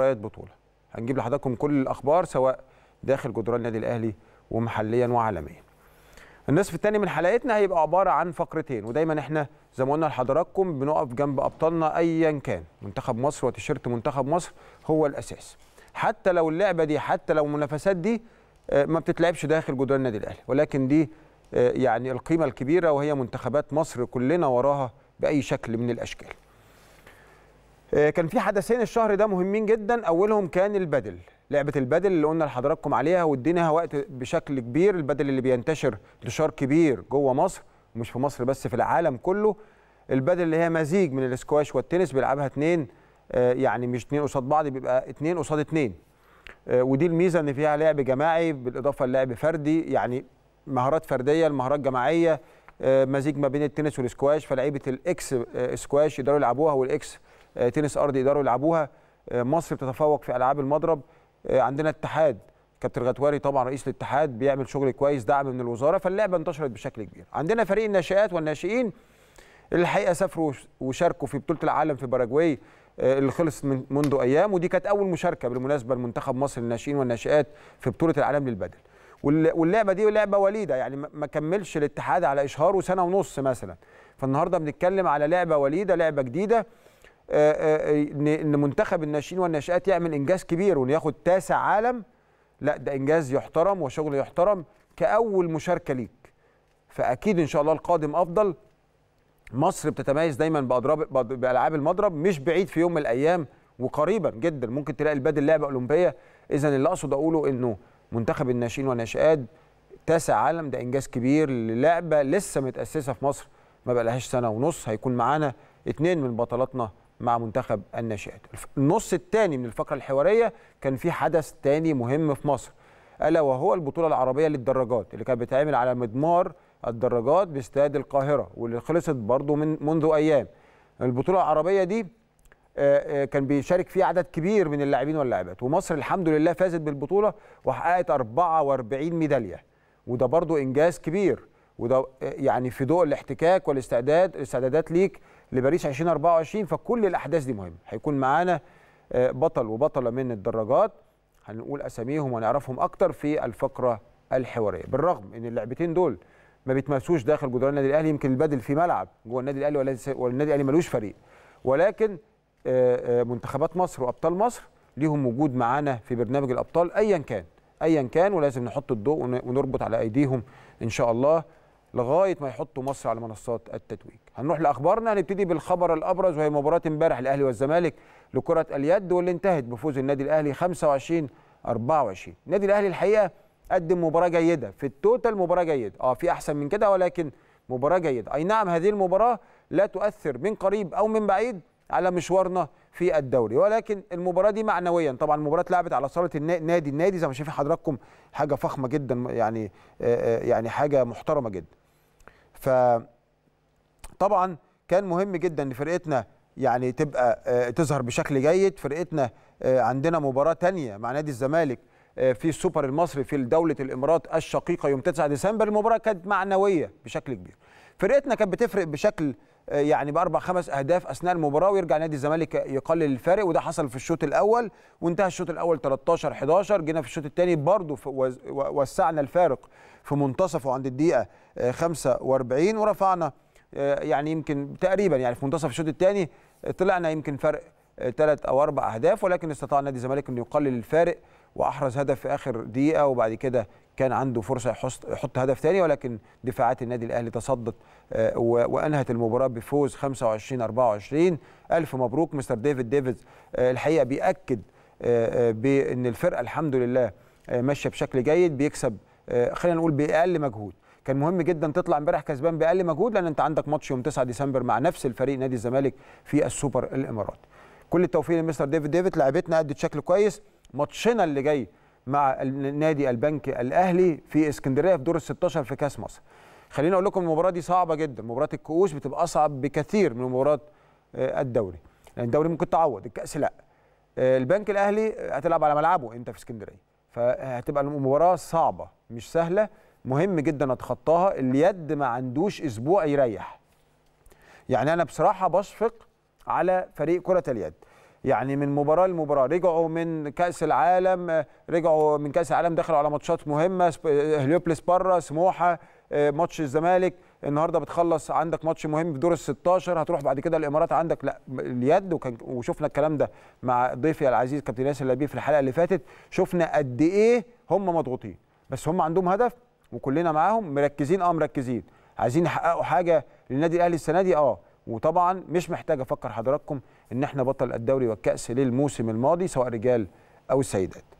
مباريات بطوله هنجيب لحضراتكم كل الاخبار سواء داخل جدران النادي الاهلي ومحليا وعالميا النصف الثاني من حلقتنا هيبقى عباره عن فقرتين ودايما احنا زي ما قلنا لحضراتكم بنقف جنب ابطالنا ايا كان منتخب مصر وتيشيرت منتخب مصر هو الاساس حتى لو اللعبه دي حتى لو المنافسات دي آه، ما بتتلعبش داخل جدران النادي الاهلي ولكن دي آه، يعني القيمه الكبيره وهي منتخبات مصر كلنا وراها باي شكل من الاشكال آه، كان في حدثين الشهر ده مهمين جدا اولهم كان البدل لعبه البدل اللي قلنا لحضراتكم عليها واديناها وقت بشكل كبير البدل اللي بينتشر انتشار كبير جوه مصر ومش في مصر بس في العالم كله البدل اللي هي مزيج من الاسكواش والتنس بيلعبها اتنين آه، يعني مش اتنين قصاد بعض بيبقى اتنين قصاد اتنين آه، ودي الميزه ان فيها لعب جماعي بالاضافه للعب فردي يعني مهارات فرديه المهارات جماعيه مزيج ما بين التنس والاسكواش فلعيبه الاكس اسكواش يقدروا يلعبوها والاكس آه، تنس ارض يقدروا يلعبوها آه، مصر بتتفوق في العاب المضرب آه، عندنا اتحاد كابتن غتواري طبعا رئيس الاتحاد بيعمل شغل كويس دعم من الوزاره فاللعبه انتشرت بشكل كبير عندنا فريق الناشئات والناشئين الحقيقه سافروا وشاركوا في بطوله العالم في باراجواي اللي خلص من منذ ايام ودي كانت اول مشاركه بالمناسبه لمنتخب مصر للناشئين والناشئات في بطوله العالم للبدل واللعبه دي لعبه وليده يعني ما كملش الاتحاد على اشهاره سنه ونص مثلا فالنهارده بنتكلم على لعبه وليده لعبه جديده آه، آه، آه، ان منتخب الناشئين والناشئات يعمل انجاز كبير ياخد تاسع عالم لا ده انجاز يحترم وشغل يحترم كاول مشاركه ليك فاكيد ان شاء الله القادم افضل مصر بتتميز دايما باضراب بالعاب المضرب مش بعيد في يوم من الايام وقريبا جدا ممكن تلاقي البادل لعبه اولمبيه اذا اللي اقصد اقوله انه منتخب الناشئين والناشئات تاسع عالم ده انجاز كبير للعبه لسه متاسسه في مصر ما بقالهاش سنه ونص هيكون معانا اتنين من بطلاتنا مع منتخب الناشئات النص الثاني من الفقرة الحوارية كان في حدث ثاني مهم في مصر ألا وهو البطولة العربية للدراجات اللي كانت بتتعمل على مضمار الدراجات باستاد القاهرة واللي خلصت برضو من منذ أيام البطولة العربية دي آه، آه، كان بيشارك فيه عدد كبير من اللاعبين واللاعبات ومصر الحمد لله فازت بالبطولة وحققت 44 ميدالية وده برضو إنجاز كبير وده آه، يعني في ضوء الاحتكاك والاستعداد الاستعدادات ليك لباريس 2024 فكل الاحداث دي مهمه هيكون معانا آه، بطل وبطله من الدراجات هنقول اساميهم ونعرفهم اكتر في الفقره الحواريه بالرغم ان اللعبتين دول ما بيتمسوش داخل جدران النادي الاهلي يمكن البدل في ملعب جوه النادي الاهلي والنادي الاهلي ملوش فريق ولكن آه، آه، منتخبات مصر وابطال مصر ليهم وجود معانا في برنامج الابطال ايا كان ايا كان ولازم نحط الضوء ونربط على ايديهم ان شاء الله لغايه ما يحطوا مصر على منصات التتويج هنروح لاخبارنا هنبتدي بالخبر الابرز وهي مباراه امبارح الاهلي والزمالك لكره اليد واللي انتهت بفوز النادي الاهلي 25 24 النادي الاهلي الحقيقه قدم مباراه جيده في التوتال مباراه جيده اه في احسن من كده ولكن مباراه جيده اي نعم هذه المباراه لا تؤثر من قريب او من بعيد على مشوارنا في الدوري ولكن المباراه دي معنويا طبعا المباراه اتلعبت على صاله النادي النادي زي ما شايفين حضراتكم حاجه فخمه جدا يعني آه، آه، يعني حاجه محترمه جدا فطبعا كان مهم جدا ان فرقتنا يعني تبقى آه، تظهر بشكل جيد فرقتنا آه، عندنا مباراه ثانيه مع نادي الزمالك آه، في السوبر المصري في دوله الامارات الشقيقه يوم 9 ديسمبر المباراه كانت معنويه بشكل كبير فرقتنا كانت بتفرق بشكل آه، يعني باربع خمس اهداف اثناء المباراه ويرجع نادي الزمالك يقلل الفارق وده حصل في الشوط الاول وانتهى الشوط الاول 13 11 جينا في الشوط الثاني برضه وسعنا الفارق في منتصفه عند الدقيقه 45 آه، ورفعنا آه، يعني يمكن تقريبا يعني في منتصف الشوط الثاني طلعنا يمكن فرق ثلاث او اربع اهداف ولكن استطاع نادي الزمالك انه يقلل الفارق واحرز هدف في اخر دقيقه وبعد كده كان عنده فرصه يحط هدف ثاني ولكن دفاعات النادي الاهلي تصدت آه، وانهت المباراه بفوز 25 24 الف مبروك مستر ديفيد ديفيز آه، الحقيقه بياكد آه، بان الفرقه الحمد لله ماشيه بشكل جيد بيكسب خلينا نقول باقل مجهود كان مهم جدا تطلع امبارح كسبان باقل مجهود لان انت عندك ماتش يوم 9 ديسمبر مع نفس الفريق نادي الزمالك في السوبر الاماراتي كل التوفيق لمستر ديفيد ديفيد لعبتنا ادت شكل كويس ماتشنا اللي جاي مع النادي البنك الاهلي في اسكندريه في دور ال 16 في كاس مصر خليني اقول لكم المباراه دي صعبه جدا مباراه الكؤوس بتبقى اصعب بكثير من مباراه آه، الدوري يعني الدوري ممكن تعوض الكاس لا آه، البنك الاهلي هتلعب على ملعبه انت في اسكندريه فهتبقى المباراه صعبه مش سهله مهم جدا اتخطاها اليد ما عندوش اسبوع يريح يعني انا بصراحه بشفق على فريق كرة اليد يعني من مباراه لمباراه رجعوا من كاس العالم آه، رجعوا من كاس العالم دخلوا على ماتشات مهمه آه، هليوبلس بره سموحه آه، ماتش الزمالك النهارده بتخلص عندك ماتش مهم في دور ال 16 هتروح بعد كده الامارات عندك لا اليد وكان وشفنا الكلام ده مع ضيفي العزيز كابتن ياسر لبيب في الحلقه اللي فاتت شفنا قد ايه هم مضغوطين بس هم عندهم هدف وكلنا معاهم مركزين اه مركزين عايزين يحققوا حاجه للنادي الاهلي السنه دي اه وطبعا مش محتاج افكر حضراتكم ان احنا بطل الدوري والكاس للموسم الماضي سواء رجال او السيدات